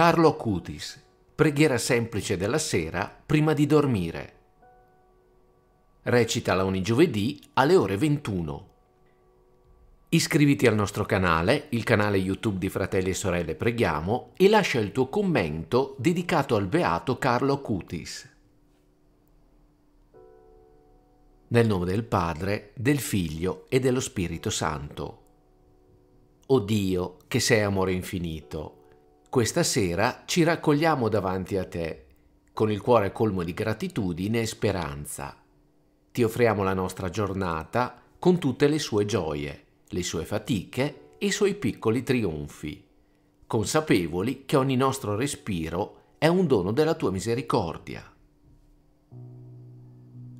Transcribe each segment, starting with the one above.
Carlo Cutis, preghiera semplice della sera prima di dormire. Recitala ogni giovedì alle ore 21. Iscriviti al nostro canale, il canale YouTube di Fratelli e Sorelle Preghiamo, e lascia il tuo commento dedicato al beato Carlo Cutis. Nel nome del Padre, del Figlio e dello Spirito Santo. O Dio, che sei amore infinito, questa sera ci raccogliamo davanti a te, con il cuore colmo di gratitudine e speranza. Ti offriamo la nostra giornata con tutte le sue gioie, le sue fatiche e i suoi piccoli trionfi, consapevoli che ogni nostro respiro è un dono della tua misericordia.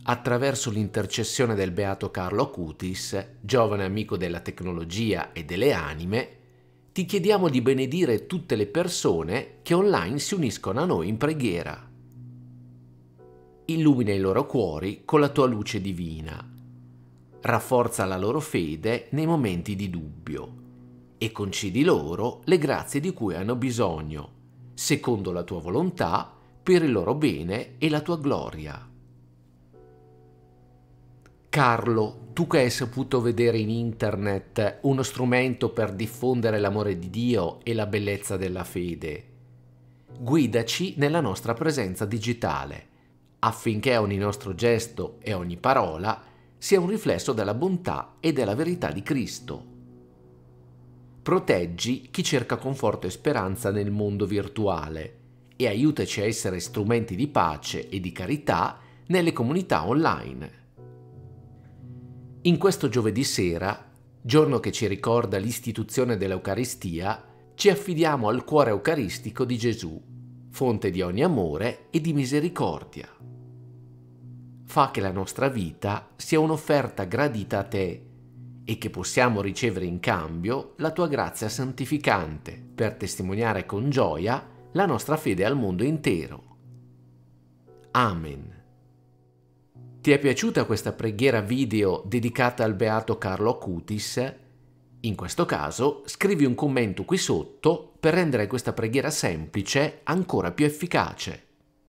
Attraverso l'intercessione del beato Carlo Cutis, giovane amico della tecnologia e delle anime, ti chiediamo di benedire tutte le persone che online si uniscono a noi in preghiera. Illumina i loro cuori con la tua luce divina, rafforza la loro fede nei momenti di dubbio e concedi loro le grazie di cui hanno bisogno, secondo la tua volontà, per il loro bene e la tua gloria. Carlo, tu che hai saputo vedere in internet uno strumento per diffondere l'amore di Dio e la bellezza della fede, guidaci nella nostra presenza digitale, affinché ogni nostro gesto e ogni parola sia un riflesso della bontà e della verità di Cristo. Proteggi chi cerca conforto e speranza nel mondo virtuale e aiutaci a essere strumenti di pace e di carità nelle comunità online. In questo giovedì sera, giorno che ci ricorda l'istituzione dell'Eucaristia, ci affidiamo al cuore eucaristico di Gesù, fonte di ogni amore e di misericordia. Fa che la nostra vita sia un'offerta gradita a te e che possiamo ricevere in cambio la tua grazia santificante per testimoniare con gioia la nostra fede al mondo intero. Amen. Ti è piaciuta questa preghiera video dedicata al beato Carlo Acutis? In questo caso scrivi un commento qui sotto per rendere questa preghiera semplice ancora più efficace.